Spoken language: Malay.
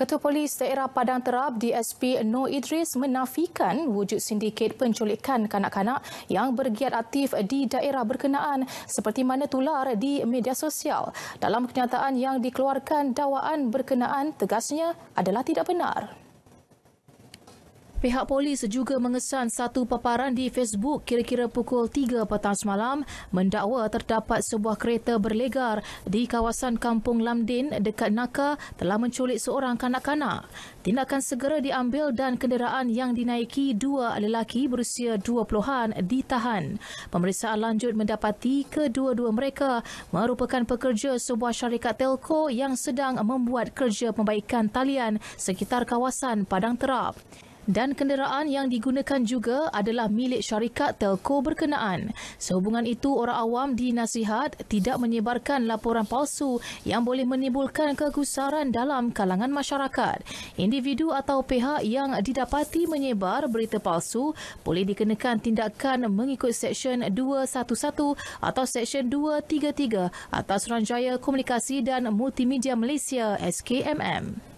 Ketua Polis Daerah Padang Terap DSP No Idris menafikan wujud sindiket penculikan kanak-kanak yang bergiat aktif di daerah berkenaan seperti mana tular di media sosial. Dalam kenyataan yang dikeluarkan dakwaan berkenaan tegasnya adalah tidak benar. Pihak polis juga mengesan satu paparan di Facebook kira-kira pukul 3 petang semalam mendakwa terdapat sebuah kereta berlegar di kawasan Kampung Lamdin dekat Naka telah menculik seorang kanak-kanak. Tindakan segera diambil dan kenderaan yang dinaiki dua lelaki berusia 20-an ditahan. Pemeriksaan lanjut mendapati kedua-dua mereka merupakan pekerja sebuah syarikat telco yang sedang membuat kerja pembaikan talian sekitar kawasan Padang Terap dan kenderaan yang digunakan juga adalah milik syarikat telco berkenaan. Sehubungan itu, orang awam dinasihat tidak menyebarkan laporan palsu yang boleh menimbulkan kegusaran dalam kalangan masyarakat. Individu atau pihak yang didapati menyebar berita palsu boleh dikenakan tindakan mengikut Seksyen 211 atau Seksyen 233 atas Ranjaya Komunikasi dan Multimedia Malaysia SKMM.